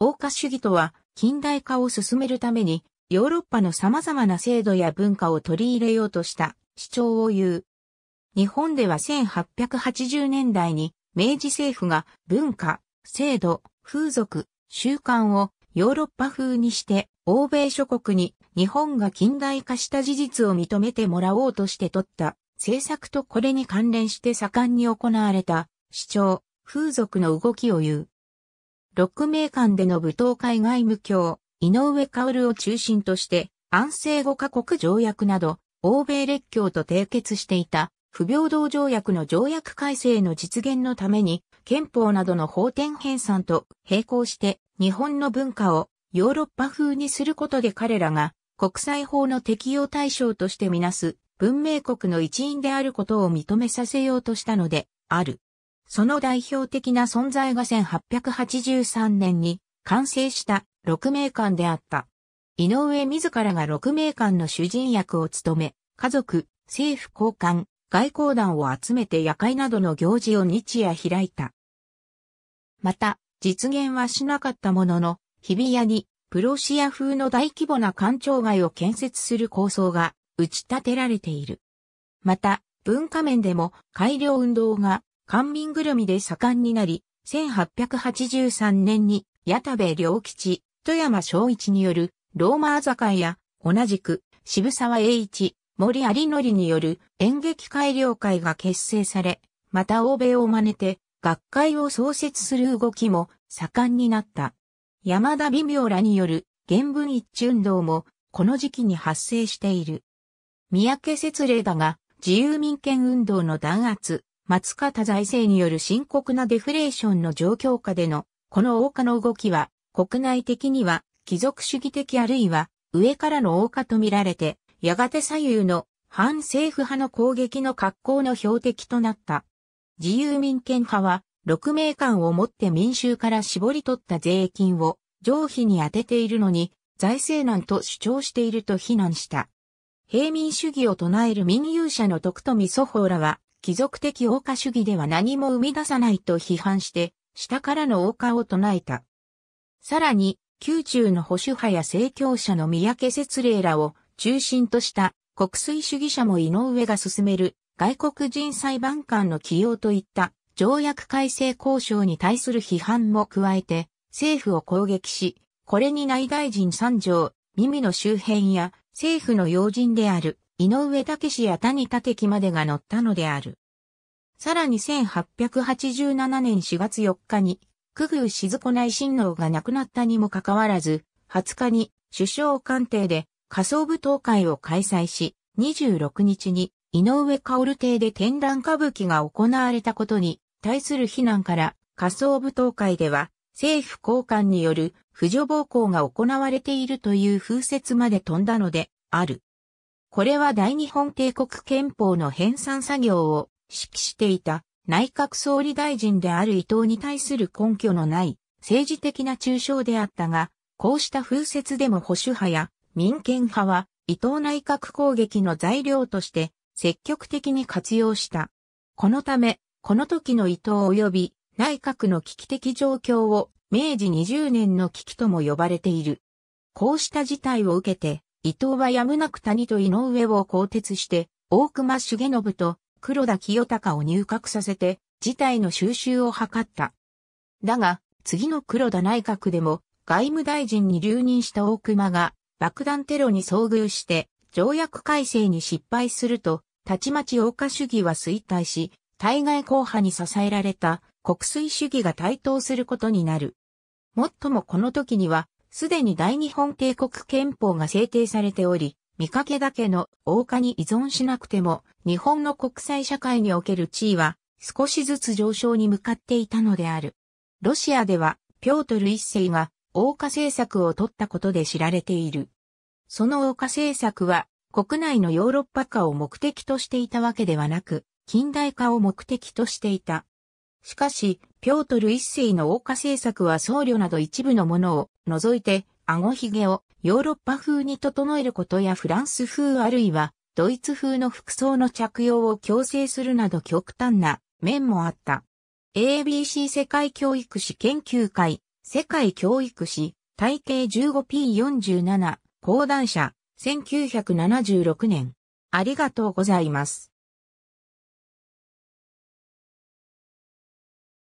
欧化主義とは、近代化を進めるために、ヨーロッパの様々な制度や文化を取り入れようとした主張を言う。日本では1880年代に明治政府が文化、制度、風俗、習慣をヨーロッパ風にして欧米諸国に日本が近代化した事実を認めてもらおうとして取った政策とこれに関連して盛んに行われた主張、風俗の動きを言う。ク名館での舞踏会外務卿、井上薫を中心として、安政5カ国条約など、欧米列強と締結していた、不平等条約の条約改正の実現のために、憲法などの法典編纂と並行して、日本の文化をヨーロッパ風にすることで彼らが、国際法の適用対象としてみなす、文明国の一員であることを認めさせようとしたので、ある。その代表的な存在が1883年に完成した六名館であった。井上自らが六名館の主人役を務め、家族、政府交換、外交団を集めて夜会などの行事を日夜開いた。また、実現はしなかったものの、日比谷にプロシア風の大規模な官庁街を建設する構想が打ち立てられている。また、文化面でも改良運動が官民ぐるみで盛んになり、1883年に矢田部良吉、富山昭一によるローマー坂や、同じく渋沢栄一、森有則による演劇改良会が結成され、また欧米を真似て学会を創設する動きも盛んになった。山田微妙らによる原文一致運動もこの時期に発生している。三宅節令だが自由民権運動の弾圧、松方財政による深刻なデフレーションの状況下での、この王家の動きは、国内的には、貴族主義的あるいは、上からの王家と見られて、やがて左右の反政府派の攻撃の格好の標的となった。自由民権派は、6名間をもって民衆から絞り取った税金を上費に充てているのに、財政難と主張していると非難した。平民主義を唱える民有者の徳富祖法らは、貴族的王家主義では何も生み出さないと批判して、下からの王家を唱えた。さらに、宮中の保守派や政教者の三宅節霊らを中心とした国粋主義者も井上が進める外国人裁判官の起用といった条約改正交渉に対する批判も加えて政府を攻撃し、これに内大臣三条、耳の周辺や政府の要人である井上武氏や谷武樹までが乗ったのである。さらに1887年4月4日に、久宮静子内親王が亡くなったにもかかわらず、20日に首相官邸で仮想舞踏会を開催し、26日に井上薫邸で展覧歌舞伎が行われたことに対する非難から仮想舞踏会では政府高官による扶助暴行が行われているという風説まで飛んだのである。これは大日本帝国憲法の編纂作業を指揮していた内閣総理大臣である伊藤に対する根拠のない政治的な抽象であったが、こうした風説でも保守派や民権派は伊藤内閣攻撃の材料として積極的に活用した。このため、この時の伊藤及び内閣の危機的状況を明治20年の危機とも呼ばれている。こうした事態を受けて、伊藤はやむなく谷と井上を更迭して、大隈重信と黒田清隆を入閣させて、事態の収拾を図った。だが、次の黒田内閣でも、外務大臣に留任した大隈が、爆弾テロに遭遇して、条約改正に失敗すると、たちまち大家主義は衰退し、対外硬派に支えられた国粋主義が台頭することになる。もっともこの時には、すでに大日本帝国憲法が制定されており、見かけだけの王家に依存しなくても、日本の国際社会における地位は少しずつ上昇に向かっていたのである。ロシアでは、ピョートル一世が王家政策を取ったことで知られている。その王家政策は、国内のヨーロッパ化を目的としていたわけではなく、近代化を目的としていた。しかし、ピョートル一世の王家政策は僧侶など一部のものを除いて、顎ひげをヨーロッパ風に整えることやフランス風あるいはドイツ風の服装の着用を強制するなど極端な面もあった。ABC 世界教育史研究会、世界教育史、体系 15P47、講談社、1976年。ありがとうございます。